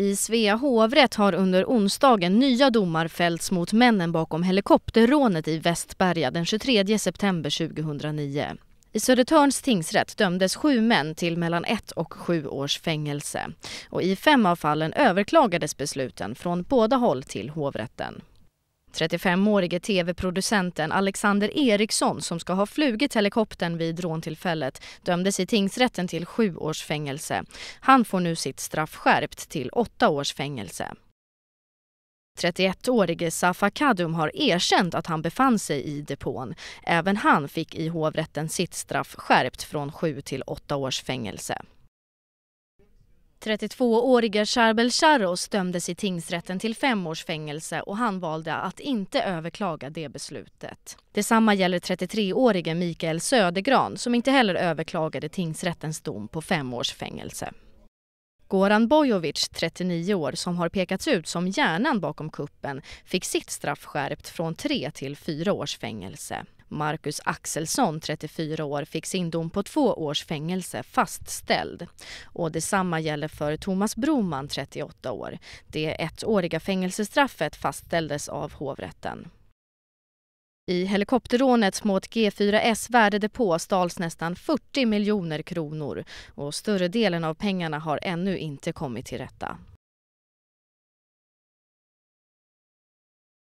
I Svea hovrätt har under onsdagen nya domar fällts mot männen bakom helikopterrånet i Västberga den 23 september 2009. I Södertörns tingsrätt dömdes sju män till mellan ett och sju års fängelse. Och I fem av fallen överklagades besluten från båda håll till hovrätten. 35-årige tv-producenten Alexander Eriksson som ska ha flugit helikoptern vid råntillfället dömdes i tingsrätten till sju års fängelse. Han får nu sitt straff skärpt till åtta års fängelse. 31-årige Safa Kadum har erkänt att han befann sig i depån. Även han fick i hovrätten sitt straff skärpt från sju till åtta års fängelse. 32-årige Charbel Charros dömdes i tingsrätten till fem års fängelse och han valde att inte överklaga det beslutet. Detsamma gäller 33-årige Mikael Södergran som inte heller överklagade tingsrättens dom på fem års fängelse. Goran Bojovic, 39 år, som har pekats ut som hjärnan bakom kuppen fick sitt straff skärpt från tre till fyra års fängelse. Marcus Axelsson, 34 år, fick sin dom på två års fängelse fastställd. Och detsamma gäller för Thomas Broman, 38 år. Det ettåriga fängelsestraffet fastställdes av hovrätten. I helikopterrånet mot G4S värdedepå stals nästan 40 miljoner kronor och större delen av pengarna har ännu inte kommit till rätta.